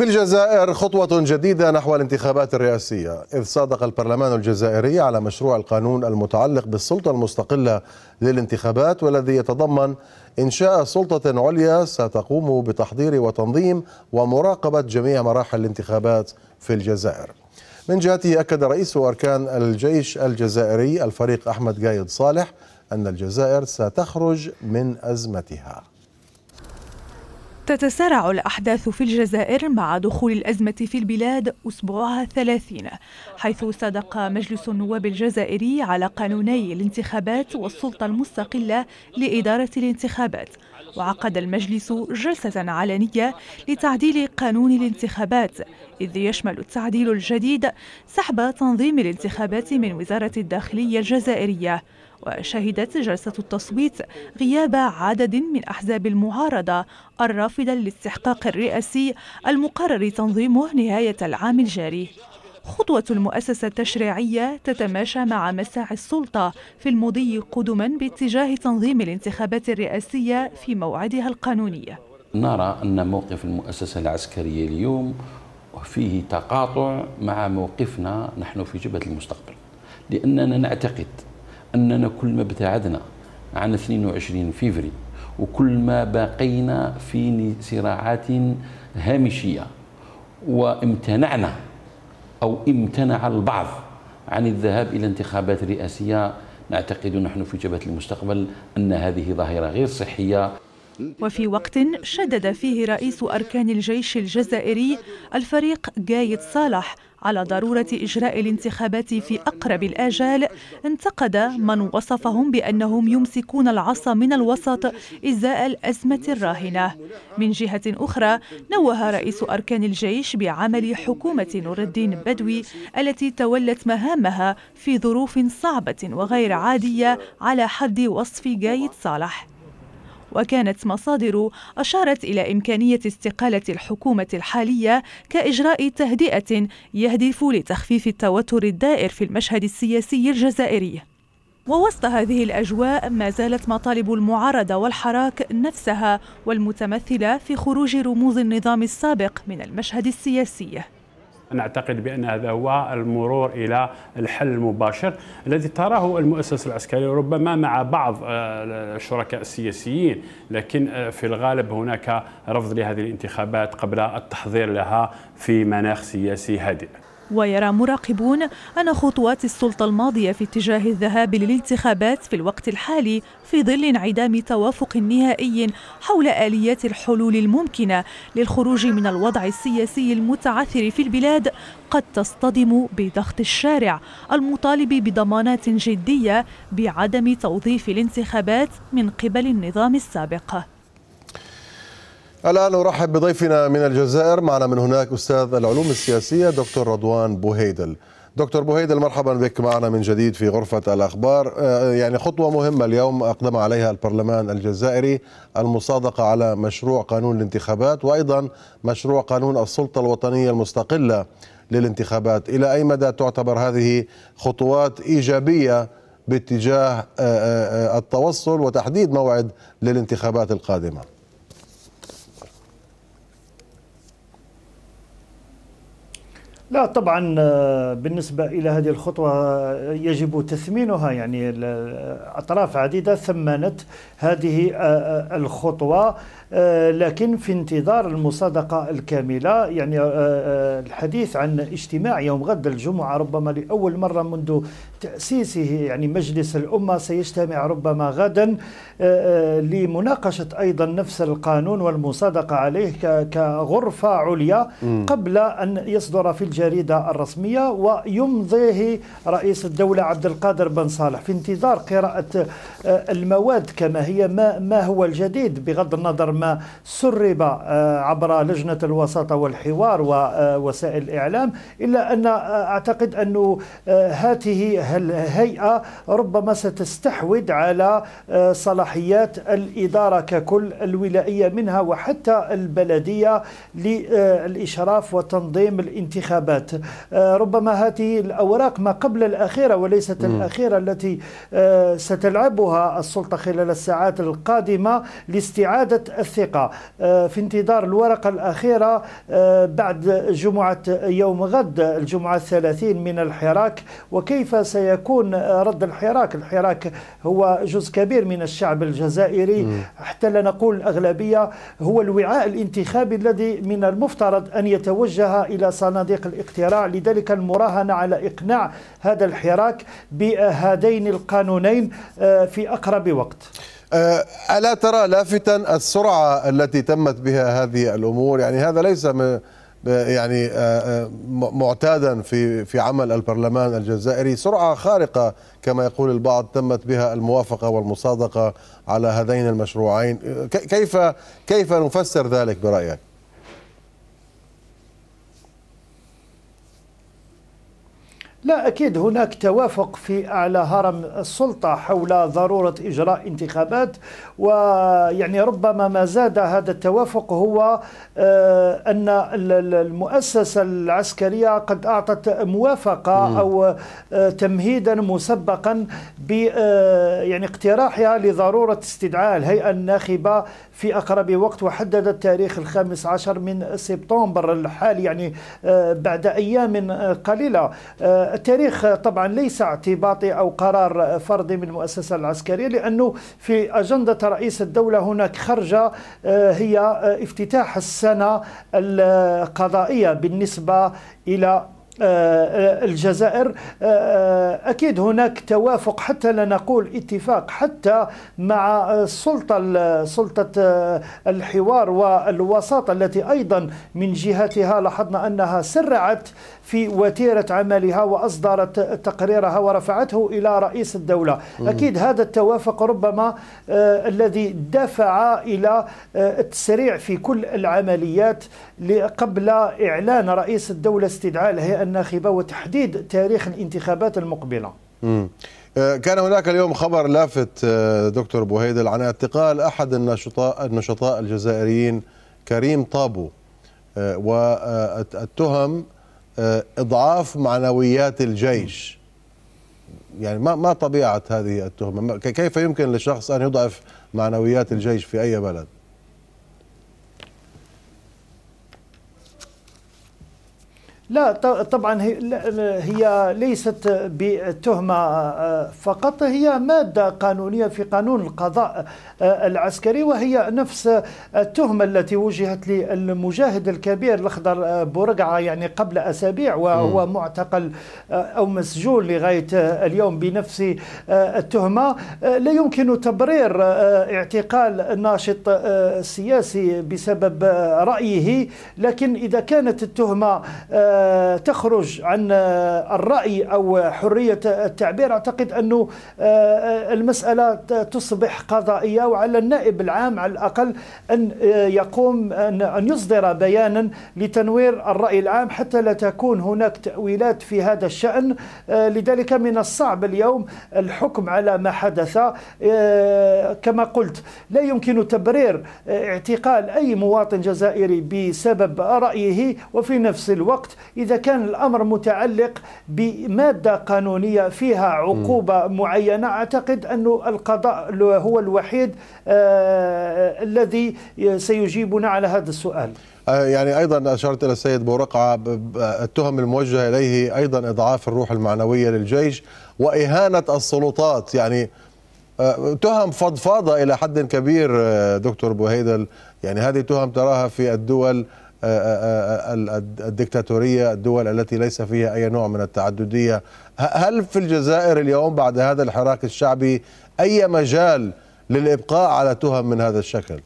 في الجزائر خطوة جديدة نحو الانتخابات الرئاسية إذ صادق البرلمان الجزائري على مشروع القانون المتعلق بالسلطة المستقلة للانتخابات والذي يتضمن إنشاء سلطة عليا ستقوم بتحضير وتنظيم ومراقبة جميع مراحل الانتخابات في الجزائر من جهته أكد رئيس أركان الجيش الجزائري الفريق أحمد قايد صالح أن الجزائر ستخرج من أزمتها تتسارع الأحداث في الجزائر مع دخول الأزمة في البلاد أسبوعها الثلاثين حيث صدق مجلس النواب الجزائري على قانوني الانتخابات والسلطة المستقلة لإدارة الانتخابات وعقد المجلس جلسة علنية لتعديل قانون الانتخابات إذ يشمل التعديل الجديد سحب تنظيم الانتخابات من وزارة الداخلية الجزائرية وشهدت جلسة التصويت غياب عدد من أحزاب المعارضة الرافضة للاستحقاق الرئاسي المقرر تنظيمه نهاية العام الجاري خطوة المؤسسة التشريعية تتماشى مع مساعي السلطة في المضي قدما باتجاه تنظيم الانتخابات الرئاسية في موعدها القانوني نرى أن موقف المؤسسة العسكرية اليوم فيه تقاطع مع موقفنا نحن في جبهة المستقبل لأننا نعتقد أننا كل ما ابتعدنا عن 22 فيفري وكل ما بقينا في صراعات هامشية وامتنعنا أو امتنع البعض عن الذهاب إلى انتخابات رئاسية نعتقد نحن في جبهة المستقبل أن هذه ظاهرة غير صحية وفي وقت شدد فيه رئيس أركان الجيش الجزائري الفريق جايد صالح على ضرورة إجراء الانتخابات في أقرب الآجال انتقد من وصفهم بأنهم يمسكون العصا من الوسط إزاء الأزمة الراهنة من جهة أخرى نوه رئيس أركان الجيش بعمل حكومة نور الدين بدوي التي تولت مهامها في ظروف صعبة وغير عادية على حد وصف جايد صالح وكانت مصادر أشارت إلى إمكانية استقالة الحكومة الحالية كإجراء تهدئة يهدف لتخفيف التوتر الدائر في المشهد السياسي الجزائري ووسط هذه الأجواء ما زالت مطالب المعارضة والحراك نفسها والمتمثلة في خروج رموز النظام السابق من المشهد السياسي نعتقد بأن هذا هو المرور إلى الحل المباشر الذي تراه المؤسسة العسكرية ربما مع بعض آه، الشركاء السياسيين لكن آه، في الغالب هناك رفض لهذه الانتخابات قبل التحضير لها في مناخ سياسي هادئ ويرى مراقبون أن خطوات السلطة الماضية في اتجاه الذهاب للانتخابات في الوقت الحالي في ظل انعدام توافق نهائي حول آليات الحلول الممكنة للخروج من الوضع السياسي المتعثر في البلاد قد تصطدم بضغط الشارع المطالب بضمانات جدية بعدم توظيف الانتخابات من قبل النظام السابق الآن أرحب بضيفنا من الجزائر معنا من هناك أستاذ العلوم السياسية دكتور رضوان بوهيدل دكتور بوهيدل مرحبا بك معنا من جديد في غرفة الأخبار آه، يعني خطوة مهمة اليوم أقدم عليها البرلمان الجزائري المصادقة على مشروع قانون الانتخابات وأيضا مشروع قانون السلطة الوطنية المستقلة للانتخابات إلى أي مدى تعتبر هذه خطوات إيجابية باتجاه آه، آه، التوصل وتحديد موعد للانتخابات القادمة لا طبعا آه، بالنسبة إلى هذه الخطوة آه، يجب تثمينها يعني آه، أطراف عديدة ثمنت هذه الخطوة لكن في انتظار المصادقة الكاملة يعني الحديث عن اجتماع يوم غد الجمعة ربما لأول مرة منذ تأسيسه يعني مجلس الأمة سيجتمع ربما غدا لمناقشة أيضا نفس القانون والمصادقة عليه كغرفة عليا قبل أن يصدر في الجمعة الجريدة الرسمية ويمضيه رئيس الدولة عبد القادر بن صالح في انتظار قراءة آه، المواد كما هي ما, ما هو الجديد بغض النظر ما سرب آه، عبر لجنة الوساطة والحوار ووسائل آه، الإعلام إلا أن أعتقد أن هذه الهيئة ربما ستستحوذ على صلاحيات الإدارة ككل الولائية منها وحتى البلدية للإشراف وتنظيم الانتخابات الانتخابات آه، ربما هذه الأوراق ما قبل الأخيرة وليست الأخيرة التي آه، ستلعبها السلطة خلال الساعات القادمة لاستعادة الثقة آه، في انتظار الورقة الأخيرة بعد جمعة يوم غد الجمعة الثلاثين من الحراك وكيف سيكون رد الحراك الحراك هو جزء كبير من الشعب الجزائري حتى لا نقول الأغلبية هو الوعاء الانتخابي الذي من المفترض أن يتوجه إلى صناديق الانتخابات الاقتراع لذلك المراهنة على إقناع هذا الحراك بهذين القانونين آه، في أقرب وقت آه، ألا ترى لافتا السرعة التي تمت بها هذه الأمور يعني هذا ليس يعني آه، معتادا في في عمل البرلمان الجزائري سرعه خارقه كما يقول البعض تمت بها الموافقه والمصادقه على هذين المشروعين كيف كيف نفسر ذلك برايك؟ لا أكيد هناك توافق في أعلى هرم السلطة حول ضرورة إجراء انتخابات ويعني ربما ما زاد هذا التوافق هو آه، أن المؤسسة العسكرية قد أعطت موافقة أو آه، تمهيدا مسبقا ب آه، يعني اقتراحها لضرورة استدعاء الهيئة الناخبة في أقرب وقت وحدد التاريخ الخامس عشر من سبتمبر الحالي يعني بعد أيام قليلة التاريخ طبعا ليس اعتباطي أو قرار فردي من المؤسسة العسكرية لأنه في أجندة رئيس الدولة هناك خرجة آه، هي افتتاح السنة القضائية بالنسبة إلى آه، آه، الجزائر آه، أكيد هناك توافق حتى لا نقول اتفاق حتى مع السلطة سلطة الحوار والوساطة التي أيضا من جهتها لاحظنا أنها سرعت في وتيرة عملها وأصدرت تقريرها ورفعته إلى رئيس الدولة أكيد هذا التوافق ربما الذي دفع إلى التسريع في كل العمليات قبل إعلان رئيس الدولة استدعاء الهيئة الناخبة وتحديد تاريخ الانتخابات المقبلة مم. آه، كان هناك اليوم خبر لافت آه، دكتور بوهيدل عن اعتقال أحد النشطاء, النشطاء الجزائريين كريم طابو آه، والتهم إضعاف معنويات الجيش يعني ما ما طبيعة هذه التهمة كيف يمكن لشخص أن يضعف معنويات الجيش في أي بلد لا طبعا هي ليست بتهمة آه، فقط هي مادة قانونية في قانون القضاء آه، العسكري وهي نفس التهمة التي وجهت للمجاهد الكبير الأخضر آه، بورقعة يعني قبل أسابيع وهو معتقل أو مسجون لغاية اليوم بنفس التهمة لا يمكن تبرير اعتقال ناشط سياسي بسبب رأيه لكن إذا كانت التهمة تخرج عن آه، الرأي أو حرية التعبير أعتقد أنه آه، آه، المسألة تصبح قضائية وعلى النائب العام على الأقل أن يقوم أن يصدر بيانا لتنوير الرأي العام حتى لا تكون هناك تأويلات في هذا الشأن لذلك من الصعب اليوم الحكم على ما حدث كما قلت لا يمكن تبرير اعتقال أي مواطن جزائري بسبب رأيه وفي نفس الوقت إذا كان الأمر متعلق بمادة قانونية فيها عقوبة م. معينة أعتقد أن القضاء هو الوحيد آه الذي سيجيبنا على هذا السؤال آه، يعني ايضا اشرت الى السيد بورقعه التهم الموجهه اليه ايضا اضعاف الروح المعنويه للجيش واهانه السلطات يعني آه، تهم فضفاضه الى حد كبير آه، دكتور بوهيدل يعني هذه تهم تراها في الدول الدكتاتورية الدول التي ليس فيها أي نوع من التعددية هل في الجزائر اليوم بعد هذا الحراك الشعبي أي مجال للإبقاء على تهم من هذا الشكل؟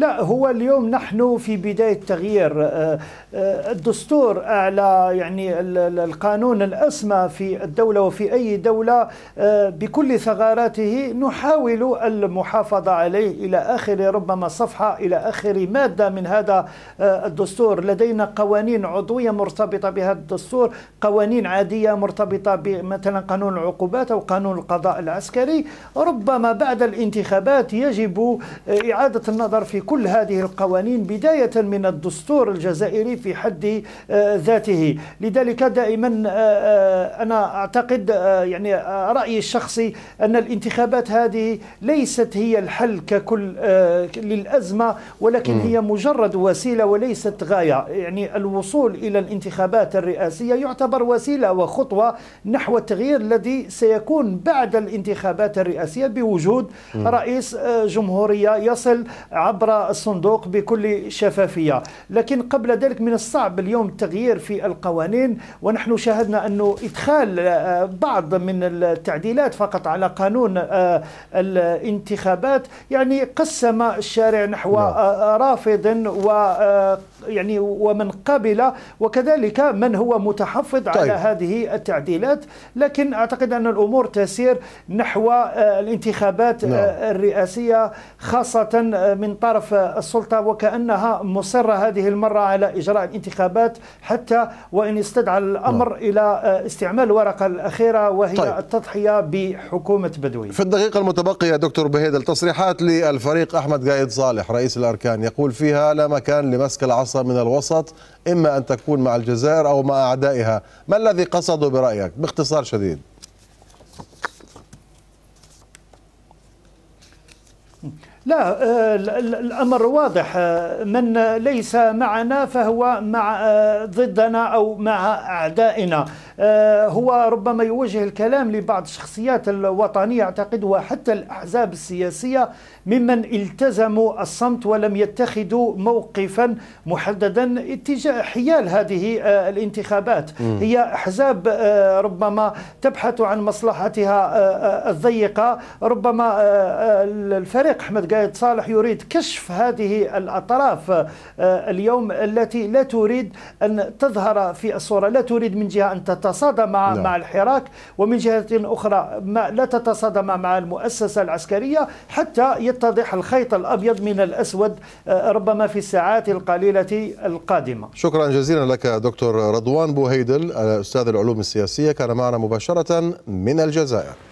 لا هو اليوم نحن في بداية تغيير آه، آه، الدستور أعلى يعني القانون الأسمى في الدولة وفي أي دولة آه، بكل ثغراته نحاول المحافظة عليه إلى آخر ربما صفحة إلى آخر مادة من هذا الدستور لدينا قوانين عضوية مرتبطة بهذا الدستور قوانين عادية مرتبطة بمثلا قانون العقوبات أو قانون القضاء العسكري ربما بعد الانتخابات يجب إعادة النظر في كل هذه القوانين بداية من الدستور الجزائري في حد آه، ذاته لذلك دائما آه، آه، أنا أعتقد يعني رأيي الشخصي أن الانتخابات هذه ليست هي الحل ككل للأزمة ولكن هي مجرد وسيلة وليست غاية يعني الوصول إلى الانتخابات الرئاسية يعتبر وسيلة وخطوة نحو التغيير الذي سيكون بعد الانتخابات الرئاسية بوجود رئيس جمهورية يصل عبر الصندوق بكل شفافية لكن قبل ذلك من الصعب اليوم التغيير في القوانين ونحن شاهدنا أنه إدخال آه، بعض من التعديلات فقط على قانون آه، الانتخابات يعني قسم الشارع نحو نعم. آه، رافض و يعني ومن قبل وكذلك من هو متحفظ طيب. على هذه التعديلات لكن أعتقد أن الأمور تسير نحو آه، الانتخابات آه، نعم. الرئاسية خاصة آه، من طرف السلطة وكأنها مصرة هذه المرة على إجراء الانتخابات حتى وإن استدعى الأمر نعم. إلى استعمال الورقة الأخيرة وهي طيب. التضحية بحكومة بدوي في الدقيقة المتبقية دكتور بهيد التصريحات للفريق أحمد قايد صالح رئيس الأركان يقول فيها لا مكان لمسك العصر الحصى من الوسط إما أن تكون مع الجزائر أو مع أعدائها ما الذي قصده برأيك باختصار شديد لا آه، الامر واضح آه، من ليس معنا فهو مع آه، ضدنا او مع اعدائنا آه، هو ربما يوجه الكلام لبعض الشخصيات الوطنية أعتقد وحتى الأحزاب السياسية ممن التزموا الصمت ولم يتخذوا موقفا محددا اتجاه حيال هذه آه، الانتخابات م. هي أحزاب آه، ربما تبحث عن مصلحتها الضيقة ربما الفريق أحمد قايد صالح يريد كشف هذه الأطراف اليوم التي لا تريد أن تظهر في الصورة لا تريد من جهة أن تتصل تتصادم مع, نعم. مع الحراك ومن جهة أخرى ما لا تتصادم مع المؤسسة العسكرية حتى يتضح الخيط الأبيض من الأسود آه، ربما في الساعات القليلة القادمة شكرا جزيلا لك دكتور رضوان بوهيدل آه، أستاذ العلوم السياسية كان معنا مباشرة من الجزائر